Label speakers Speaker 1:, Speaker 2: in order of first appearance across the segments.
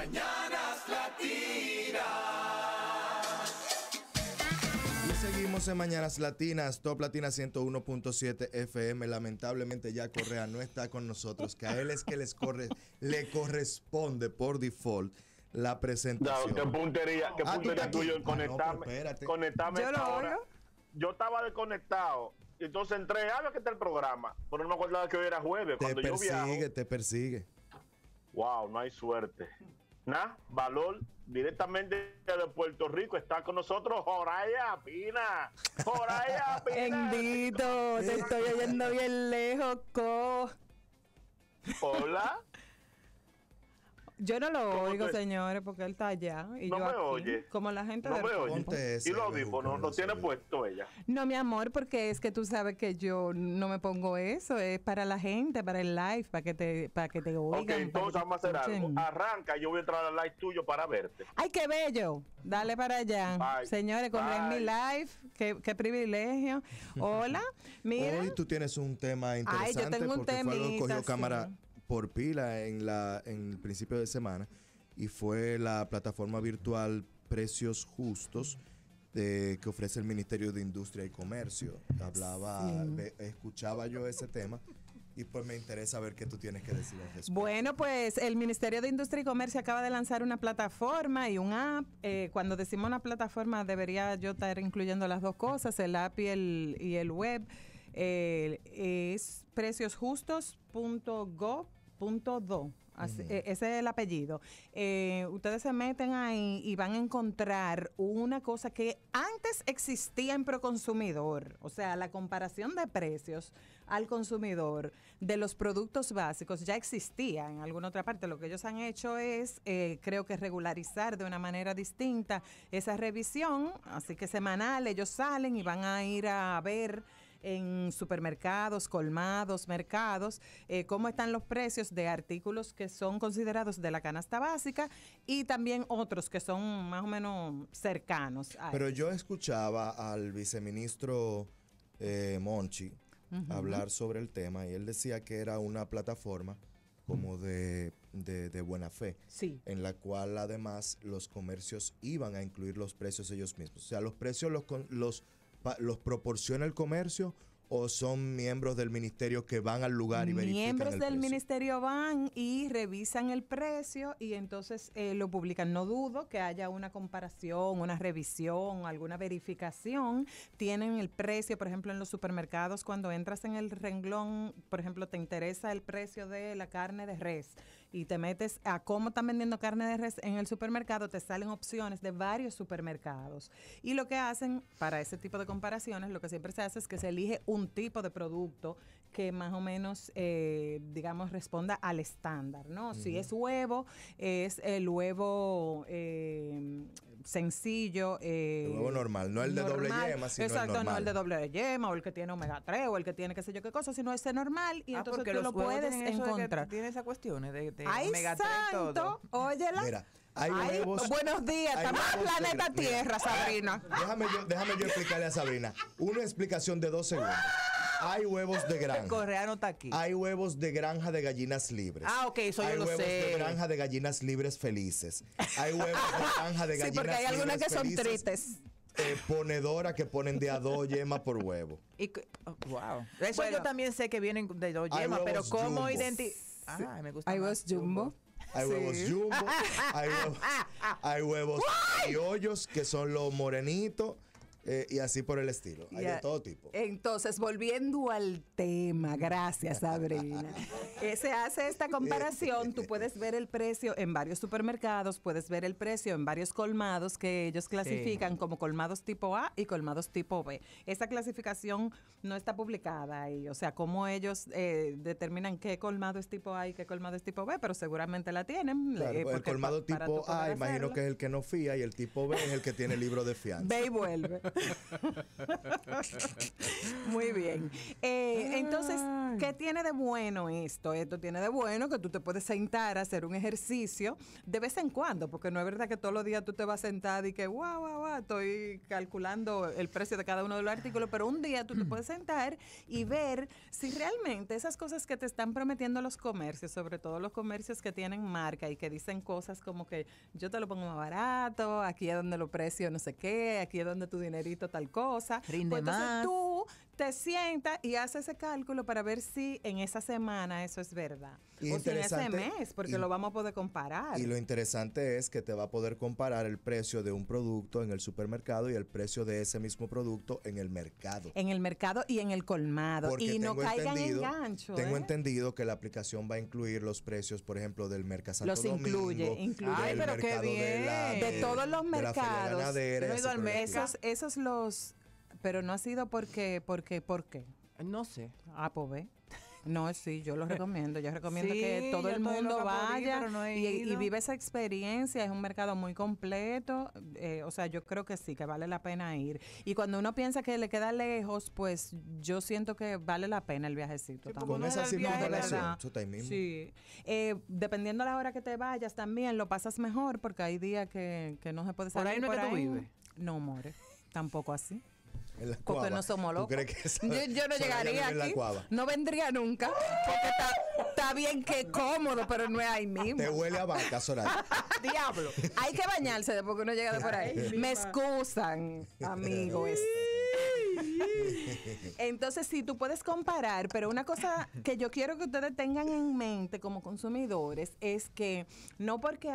Speaker 1: Mañanas Latinas. Y seguimos en Mañanas Latinas, Top Latina 101.7 FM. Lamentablemente ya Correa no está con nosotros, que a él es que les corre, le corresponde por default la presentación. qué puntería, qué ah, puntería tuyo en ah, pues conectarme. no, Yo, ahora. Yo estaba desconectado. Entonces entré, ah, que está el programa. Pero no me acordaba que hoy era jueves. Te persigue, te persigue. Wow, no hay suerte. Nah, valor directamente de Puerto Rico está con nosotros Joraya Pina.
Speaker 2: Joraya Pina. Bendito, te estoy oyendo bien lejos, Hola. Yo no lo oigo, señores, porque él está allá. Y no me oye. Como la gente no de... me oye. y lo mismo, no,
Speaker 1: no, tiene puesto ella.
Speaker 2: No, mi amor, porque es que tú sabes que yo no me pongo eso. Es para la gente, para el live, para que te, para que te oigan. Ok, entonces vamos a hacer algo.
Speaker 1: Arranca, yo voy a entrar al live tuyo para verte.
Speaker 2: ¡Ay, qué bello! Dale para allá. Señores, con mi live, qué, privilegio. Hola, mira. Hoy tú
Speaker 1: tienes un tema interesante. Ay, yo tengo un tema. cámara por pila en, la, en el principio de semana y fue la plataforma virtual Precios Justos que ofrece el Ministerio de Industria y Comercio. Hablaba, escuchaba yo ese tema y pues me interesa ver qué tú tienes que decir al respecto.
Speaker 2: Bueno, pues el Ministerio de Industria y Comercio acaba de lanzar una plataforma y un app. Eh, cuando decimos una plataforma, debería yo estar incluyendo las dos cosas, el app y el, web. Eh, es preciosjustos.gov Punto dos e, ese es el apellido. Eh, ustedes se meten ahí y van a encontrar una cosa que antes existía en Proconsumidor, o sea, la comparación de precios al consumidor de los productos básicos ya existía en alguna otra parte. Lo que ellos han hecho es, eh, creo que regularizar de una manera distinta esa revisión, así que semanal ellos salen y van a ir a ver en supermercados, colmados, mercados, eh, cómo están los precios de artículos que son considerados de la canasta básica y también otros que son más o menos cercanos. Pero yo
Speaker 1: escuchaba al viceministro eh, Monchi hablar sobre el tema y él decía que era una plataforma como de, buena fe, en la cual además los comercios iban a incluir los precios ellos mismos. O sea, los precios los, los los proporciona el comercio o son miembros del ministerio que van al lugar y verifican miembros del
Speaker 2: ministerio van y revisan el precio y entonces eh, lo publican no dudo que haya una comparación una revisión alguna verificación tienen el precio por ejemplo en los supermercados cuando entras en el renglón por ejemplo te interesa el precio de la carne de res y te metes a cómo están vendiendo carne de res en el supermercado, te salen opciones de varios supermercados. Y lo que hacen para ese tipo de comparaciones, lo que siempre se hace es que se elige un tipo de producto que más o menos, eh, digamos, responda al estándar, ¿no? Si es huevo, es el huevo eh, sencillo. Eh, el huevo normal, no el de doble yema, sino Exacto, el normal. no el de doble yema, o el que tiene omega 3, o el que tiene qué sé yo qué cosa, sino ese normal, y ah, entonces tú lo puedes encontrar.
Speaker 3: Tiene esas cuestiones eh, de, de ah, omega 3 santo! Todo. Óyela.
Speaker 1: buenos días, estamos en planeta Tierra, Sabrina. Déjame yo, déjame yo explicarle a Sabrina. Una explicación de dos segundos. Hay huevos de granja. El aquí. Hay huevos de granja de gallinas libres. Ah,
Speaker 3: ok, eso yo lo sé. Hay huevos de
Speaker 1: granja de gallinas libres felices. Hay huevos de granja de gallinas libres Sí, porque hay algunas que son tristes. Eh, ponedora que ponen de a dos yemas por huevo.
Speaker 3: Y, wow. Oh, eso yo también sé que vienen de
Speaker 1: dos yemas, pero ¿cómo identificar?
Speaker 3: Ah, me gusta. Hay huevos jumbo.
Speaker 1: Hay huevos jumbo. Hay huevos, y que son los morenitos eh, y así por el estilo. Hay de todo tipo.
Speaker 2: Entonces, volviendo al tema, gracias Sabrina. Eh, se hace esta comparación, tú puedes ver el precio en varios supermercados, puedes ver el precio en varios colmados que ellos clasifican como colmados tipo A y colmados tipo B. Esa clasificación no está publicada ahí, o sea, cómo ellos eh, determinan qué colmado es tipo A y qué colmado es tipo B, pero seguramente la tienen. el colmado tipo A, imagino que es
Speaker 1: el que no fía y el tipo B es el que tiene libro de fianza.
Speaker 2: Ve y vuelve. Muy bien. Eh, entonces, ¿qué tiene de bueno esto? Esto tiene de bueno que tú te puedes sentar a hacer un ejercicio de vez en cuando, porque no es verdad que todos los días tú te vas a sentar y que, guau, guau, guau, estoy calculando el precio de cada uno de los artículos, pero un día tú te puedes sentar y ver si realmente esas cosas que te están prometiendo los comercios, sobre todo los comercios que tienen marca y que dicen cosas como que yo te lo pongo más barato, aquí es donde lo precio no sé qué, aquí es donde tu dinero tal cosa.
Speaker 1: Rinde pues, más.
Speaker 2: tú te sienta y hace ese cálculo para ver si en esa semana eso es verdad. Y en ese mes, porque lo vamos a poder comparar. Y lo
Speaker 1: interesante es que te va a poder comparar el precio de un producto en el supermercado y el precio de ese mismo producto en el mercado.
Speaker 2: En el mercado y en el colmado. y no caigan en gancho. Tengo ¿eh?
Speaker 1: entendido que la aplicación va a incluir los precios, por ejemplo, del mercado Los incluye, Ay, pero qué bien. De, todos los mercados. De
Speaker 2: esos los pero no ha sido porque, porque, ¿por qué? No sé. Ah, pues No, sí, yo lo recomiendo. Yo recomiendo que todo el mundo vaya y, vive esa experiencia. Es un mercado muy completo. Eh, o sea, yo creo que sí, que vale la pena ir. Y cuando uno piensa que le queda lejos, pues yo siento que vale la pena el viajecito también. Sí. Eh, dependiendo la hora que te vayas también, lo pasas mejor porque hay días que, que no se puede salir. Por ahí no tú vives. No, more. Tampoco así.
Speaker 1: Porque no somos locos. yo, no llegaría aquí. No
Speaker 2: vendría nunca. Porque está, bien que cómodo, pero no es ahí mismo. Te
Speaker 1: huele a vaca, Soraya.
Speaker 2: Diablo. Hay que bañarse después que uno llega de por ahí. Me excusan, amigos. Este. Entonces, sí, tú puedes comparar, pero una cosa que yo quiero que ustedes tengan en mente como consumidores es que no porque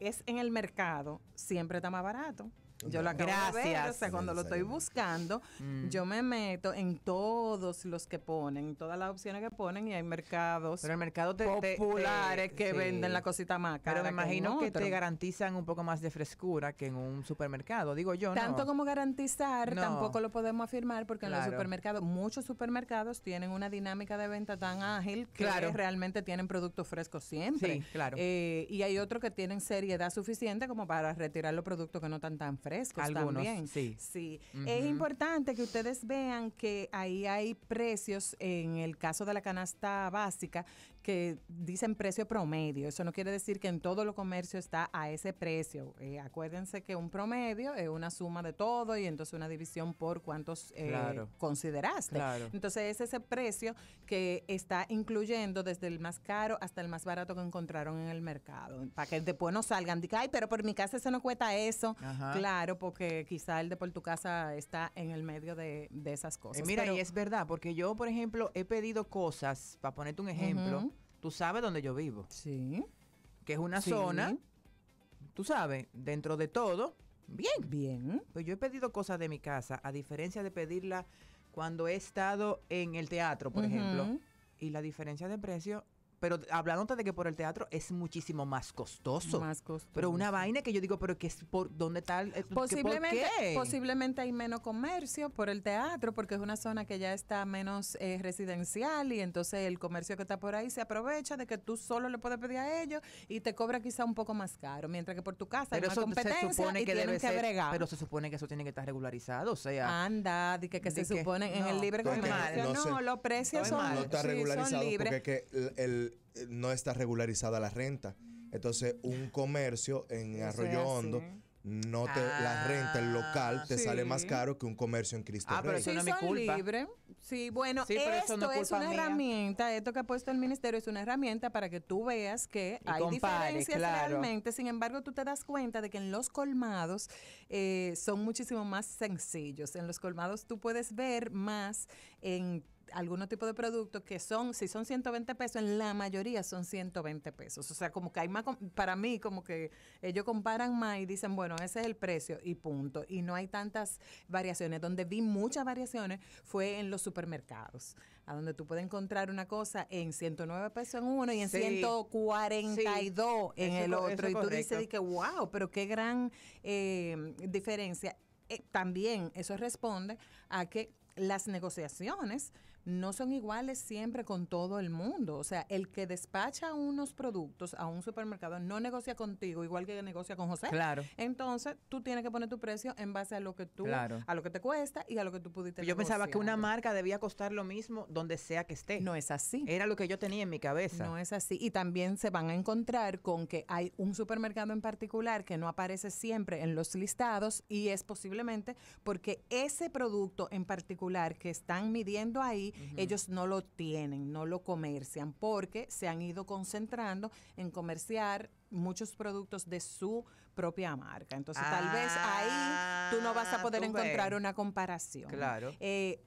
Speaker 2: es en el mercado siempre está más barato. Yo lo acabo Gracias. cuando lo estoy buscando, mm. yo me meto en todos los que ponen, todas las opciones que ponen y hay mercados pero el mercado populares que venden la cosita más Pero me imagino que, te
Speaker 3: garantizan un poco más de frescura que en un supermercado, digo yo. Tanto como
Speaker 2: garantizar, tampoco lo podemos afirmar porque en los supermercados, muchos supermercados tienen una dinámica de venta tan ágil que realmente tienen productos frescos siempre. claro. Eh, y hay otros que tienen seriedad suficiente como para retirar los productos que no están tan frescos algunos, Sí. Es importante que ustedes vean que ahí hay precios en el caso de la canasta básica que dicen precio promedio. Eso no quiere decir que en todo lo comercio está a ese precio. Eh, acuérdense que un promedio es una suma de todo y entonces una división por cuántos eh, consideraste. Entonces es ese precio que está incluyendo desde el más caro hasta el más barato que encontraron en el mercado. Para que después no salgan, digan, ay, pero por mi casa eso no cuesta eso. Claro, porque quizá el de por tu casa está en el medio de, esas cosas. Eh, mira, y es
Speaker 3: verdad, porque yo, por ejemplo, he pedido cosas, para ponerte un ejemplo, Tú sabes dónde yo vivo. Sí. Que es una zona, tú sabes, dentro de todo, bien. Bien. Pues yo he pedido cosas de mi casa, a diferencia de pedirla cuando he estado en el teatro, por ejemplo. Y la diferencia de precio pero hablándote de que por el teatro es muchísimo más costoso. Más costoso. Pero una vaina que yo digo, pero que es por dónde tal el, eh, posiblemente,
Speaker 2: posiblemente hay menos comercio por el teatro, porque es una zona que ya está menos eh, residencial, y entonces el comercio que está por ahí se aprovecha de que tú solo le puedes pedir a ellos y te cobra quizá un poco más caro, mientras que por tu casa pero hay más competencia se supone que ser,
Speaker 3: Pero se supone que eso tiene que estar regularizado, o sea. Anda, y que, que se, supone en el libre
Speaker 2: comercio. No, no, los precios son, no
Speaker 1: está Porque que el eh, no está regularizada la renta. Entonces, un comercio en Arroyo Hondo no te la renta el local te ah, sale más caro que un comercio en Cristóbal. ah, pero eso no es mi culpa.
Speaker 2: Sí, bueno, esto es, una herramienta, esto que ha puesto el ministerio es una herramienta para que tú veas que hay diferencias realmente, sin embargo, tú te das cuenta de que en los colmados eh, son muchísimo más sencillos. En los colmados tú puedes ver más en algunos tipo de productos que son, si son 120 pesos, en la mayoría son 120 pesos. O sea, como que hay más, para mí, como que ellos comparan más y dicen, bueno, ese es el precio y punto. Y no hay tantas variaciones. Donde vi muchas variaciones fue en los supermercados, a donde tú puedes encontrar una cosa en 109 pesos en uno y en 142 en el otro. Y tú dices, wow, pero qué gran em, diferencia. Eh, también eso responde a que las negociaciones no son iguales siempre con todo el mundo. O sea, el que despacha unos productos a un supermercado no negocia contigo igual que negocia con José. Claro. Entonces, tú tienes que poner tu precio en base a lo que tú, a lo que te cuesta y a lo que tú pudiste. Yo pensaba que una marca
Speaker 3: debía costar lo mismo donde sea que esté. No es así. Era
Speaker 2: lo que yo tenía en mi cabeza. No es así. Y también se van a encontrar con que hay un supermercado en particular que no aparece siempre en los listados y es posiblemente porque ese producto en particular que están midiendo ahí ellos no lo tienen, no lo comercian, porque se han ido concentrando en comerciar muchos productos de su propia marca. Entonces, tal vez ahí tú no vas a ah, poder encontrar una
Speaker 3: comparación. Claro. Eh,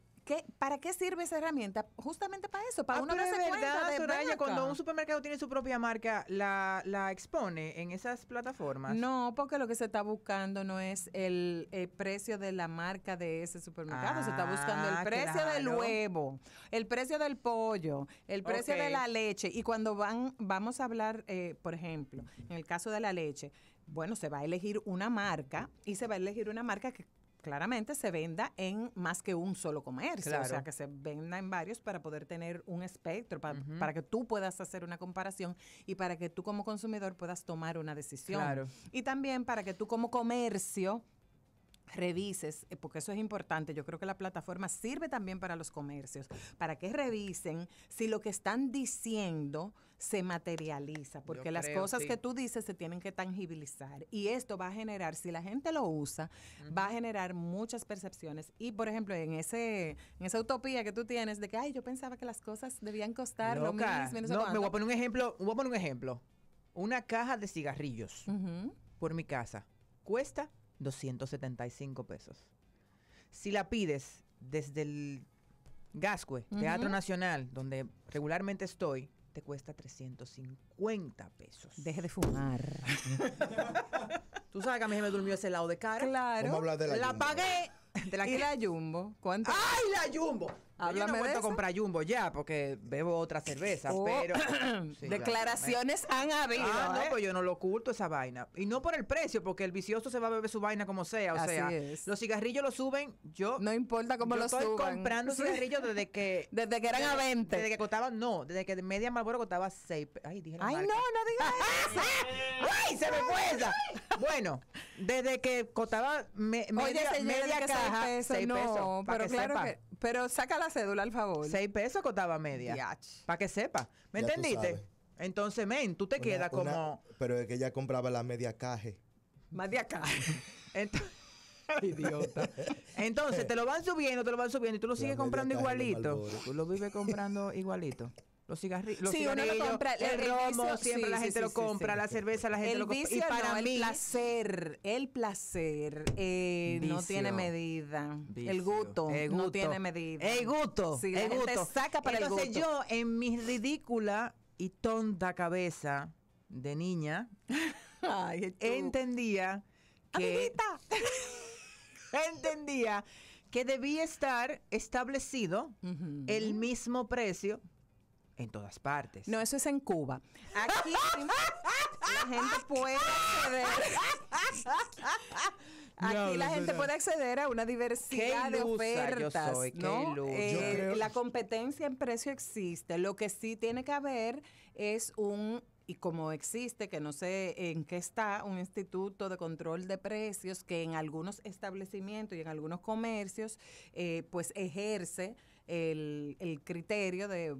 Speaker 2: ¿para qué sirve esa herramienta? Justamente para eso, para ah, uno de Soraya, cuando un
Speaker 3: supermercado tiene su propia marca, la, expone en esas plataformas.
Speaker 2: No, porque lo que se está buscando no es el, eh, precio de la marca de ese supermercado, se está buscando el ah, precio del huevo, el precio del pollo, el precio de la leche. Y cuando van, vamos a hablar, eh, por ejemplo, en el caso de la leche, bueno, se va a elegir una marca y se va a elegir una marca que claramente se venda en más que un solo comercio, o sea, que se venda en varios para poder tener un espectro, para, que tú puedas hacer una comparación y para que tú como consumidor puedas tomar una decisión. Y también para que tú como comercio revises, eh, porque eso es importante, yo creo que la plataforma sirve también para los comercios, para que revisen si lo que están diciendo se materializa, porque las cosas que tú dices se tienen que tangibilizar y esto va a generar, si la gente lo usa, va a generar muchas percepciones y por ejemplo en ese en esa utopía que tú tienes de que ay, yo pensaba que las cosas debían costar lo mismo, no, me voy a
Speaker 3: poner un ejemplo, a un ejemplo. Una caja de cigarrillos por mi casa cuesta 275 pesos. Si la pides desde el Gascue, Teatro Nacional, donde regularmente estoy, te cuesta 350 pesos. Deje de fumar. Tú sabes que a mí se me durmió ese lado de cara. Claro. Vamos a de la, la pagué. De la, que... la Jumbo? ¡Ay, la Jumbo! Yo de he vuelto a comprar Jumbo ya, porque bebo otra cerveza, oh, pero... Declaraciones han habido. Ah, no, ¿eh? pues yo no lo oculto esa vaina. Y no por el precio, porque el vicioso se va a beber su vaina como sea. O sea, los cigarrillos los suben, yo... No importa cómo los suban. Yo estoy comprando cigarrillos desde que... desde que eran a 20. Desde que costaban, no, desde que media Marlboro costaba 6... Ay, dije la Ay, no, no digas eso. ¡Ay, se me fue Bueno, desde que costaba me, media, media caja, 6 pesos, no, pero que claro que... Pero saca la cédula, al favor. Seis pesos costaba media. Para que sepa. ¿Me entendiste? Entonces, men, tú te quedas como.
Speaker 1: Pero es que ella compraba la media caje.
Speaker 3: Media caje. idiota. Entonces, te lo van subiendo, te lo van subiendo y tú lo sigues comprando igualito. Tú lo vives comprando igualito los cigarrillos, uno lo compra, el, romo, siempre la gente lo compra, la cerveza, la gente lo compra. para mí, el
Speaker 2: placer, el placer eh, no tiene medida. el,
Speaker 3: gusto, no tiene medida. El gusto, el gusto. saca para Entonces yo, en mi ridícula y tonta cabeza de niña, entendía que... entendía que debía estar establecido el mismo precio en
Speaker 2: todas partes. No, eso es en Cuba. Aquí la gente puede acceder. a una diversidad de ofertas. La competencia en precio existe. Lo que sí tiene que haber es un y como existe, que no sé en qué está, un instituto de control de precios que en algunos establecimientos y en algunos comercios, eh, pues ejerce el criterio de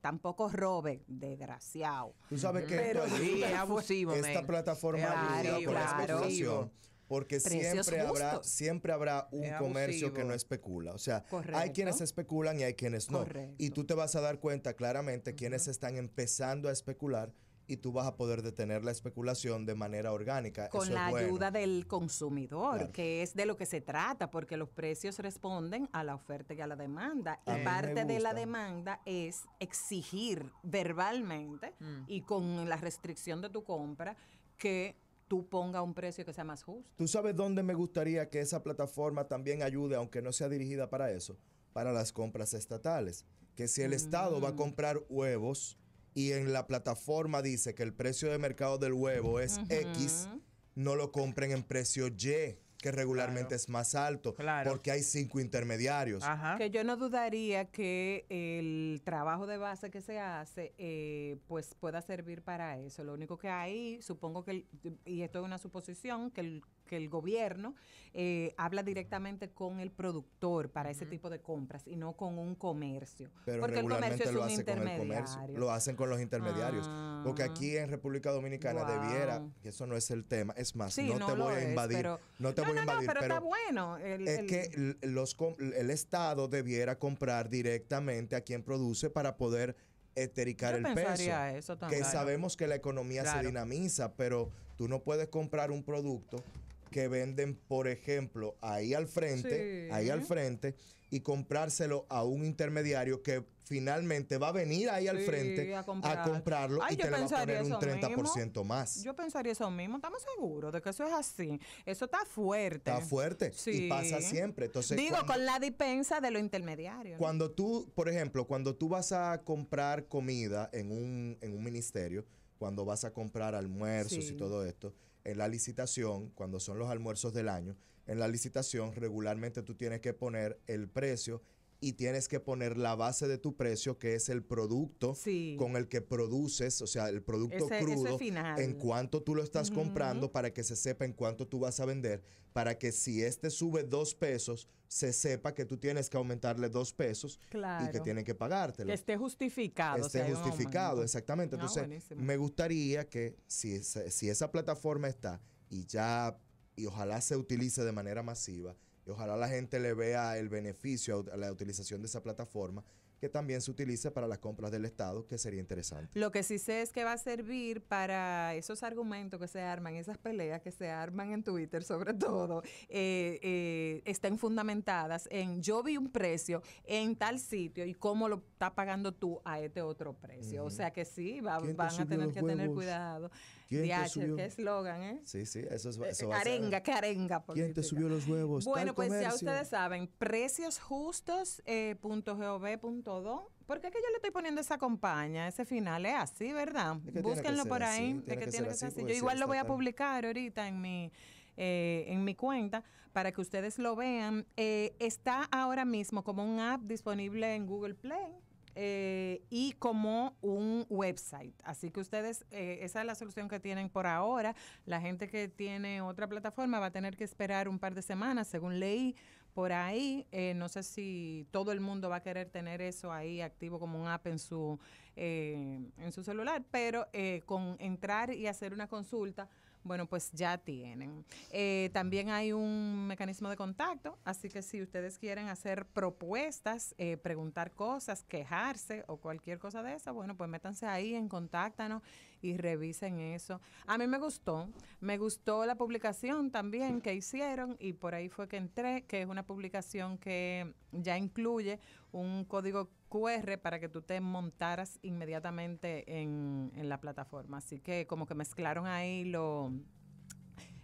Speaker 2: tampoco robe, desgraciado. Tú sabes que Esta plataforma claro, la especulación.
Speaker 1: Porque siempre habrá, siempre habrá un comercio que no especula. O sea, hay quienes especulan y hay quienes no. Y tú te vas a dar cuenta claramente quienes están empezando a especular y tú vas a poder detener la especulación de manera orgánica. Con la ayuda
Speaker 2: del consumidor, que es de lo que se trata, porque los precios responden a la oferta y a la demanda. y parte de la demanda es exigir verbalmente mm. y con la restricción de tu compra que tú ponga un precio que sea más justo.
Speaker 1: ¿Tú sabes dónde me gustaría que esa plataforma también ayude, aunque no sea dirigida para eso? Para las compras estatales. Que si el mm. Estado va a comprar huevos, y en la plataforma dice que el precio de mercado del huevo es X, no lo compren en precio Y que regularmente es más alto, porque hay cinco intermediarios.
Speaker 2: Que yo no dudaría que el trabajo de base que se hace eh, pues pueda servir para eso. Lo único que hay, supongo que, y esto es una suposición, que el que el gobierno eh, habla directamente con el productor para ese tipo de compras y no con un comercio. porque el comercio es un intermediario. Lo
Speaker 1: hacen con los intermediarios. Porque aquí ah. en República Dominicana debiera, que eso no es el tema, es más, no, te voy a invadir. no te voy a invadir. pero, está
Speaker 2: bueno. es que
Speaker 1: los, el Estado debiera comprar directamente a quien produce para poder etericar el peso. que sabemos que la economía se dinamiza, pero tú no puedes comprar un producto que venden, por ejemplo, ahí al frente, ahí al frente, y comprárselo a un intermediario que finalmente va a venir ahí al frente a, comprarlo y te le va a poner un 30% más. Yo
Speaker 2: pensaría eso mismo, estamos seguros de que eso es así. Eso está fuerte. Está fuerte
Speaker 1: y pasa siempre. Entonces, Digo,
Speaker 2: con la dispensa de los intermediarios
Speaker 1: Cuando tú, por ejemplo, cuando tú vas a comprar comida en un, ministerio, cuando vas a comprar almuerzos y todo esto, en la licitación, cuando son los almuerzos del año, en la licitación regularmente tú tienes que poner el precio y tienes que poner la base de tu precio, que es el producto con el que produces, o sea, el producto crudo, en cuánto tú lo estás comprando para que se sepa en cuánto tú vas a vender, para que si este sube dos pesos, se sepa que tú tienes que aumentarle dos pesos
Speaker 2: y que tienen
Speaker 1: que pagártelo. Que
Speaker 2: esté justificado. Esté justificado,
Speaker 1: exactamente. Ah, Entonces, me gustaría que si si esa plataforma está y ya, y ojalá se utilice de manera masiva, ojalá la gente le vea el beneficio a la utilización de esa plataforma que también se utiliza para las compras del Estado, que sería interesante.
Speaker 2: Lo que sí sé es que va a servir para esos argumentos que se arman, esas peleas que se arman en Twitter sobre todo, eh, eh estén fundamentadas en yo vi un precio en tal sitio y cómo lo está pagando tú a este otro precio. O sea que sí, van a tener que tener cuidado. ¿Quién te subió? eslogan, ¿eh?
Speaker 1: Sí, sí, eso, es, eh, eso arenga,
Speaker 2: arenga. ¿Quién te
Speaker 1: subió los huevos? Bueno, pues ya ustedes
Speaker 2: saben, preciosjustos.gov.do. Eh, ¿Por qué que yo le estoy poniendo esa compañía, ese final? Es así, ¿verdad? Búsquenlo por ahí, de que, tiene que ser así. Pues yo igual lo voy a publicar ahorita en mi, eh, en mi cuenta para que ustedes lo vean. Eh, está ahora mismo como un app disponible en Google Play eh, y como un website. Así que ustedes, eh, esa es la solución que tienen por ahora. La gente que tiene otra plataforma va a tener que esperar un par de semanas, según leí por ahí. Eh, no sé si todo el mundo va a querer tener eso ahí activo como un app en su, en su celular, pero con entrar y hacer una consulta bueno, pues ya tienen. Eh, también hay un mecanismo de contacto, así que si ustedes quieren hacer propuestas, eh, preguntar cosas, quejarse o cualquier cosa de esa, bueno, pues métanse ahí en contáctanos y revisen eso. A mí me gustó, me gustó la publicación también que hicieron y por ahí fue que entré, que es una publicación que ya incluye un código QR para que tú te montaras inmediatamente en, la plataforma. Así que como que mezclaron ahí lo,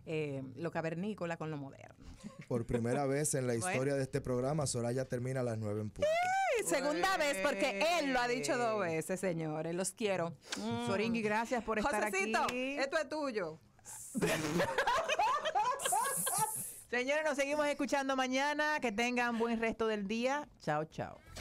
Speaker 2: eh, lo cavernícola con lo moderno.
Speaker 1: Por primera vez en la pues historia de este programa, Soraya termina a las nueve en punto
Speaker 2: segunda vez, porque él lo ha dicho dos veces, señores.
Speaker 3: Los quiero. Mm. gracias por estar Josecito, aquí. esto
Speaker 2: es tuyo.
Speaker 3: Señores, nos seguimos escuchando mañana. Que tengan buen resto del día. Chao, chao.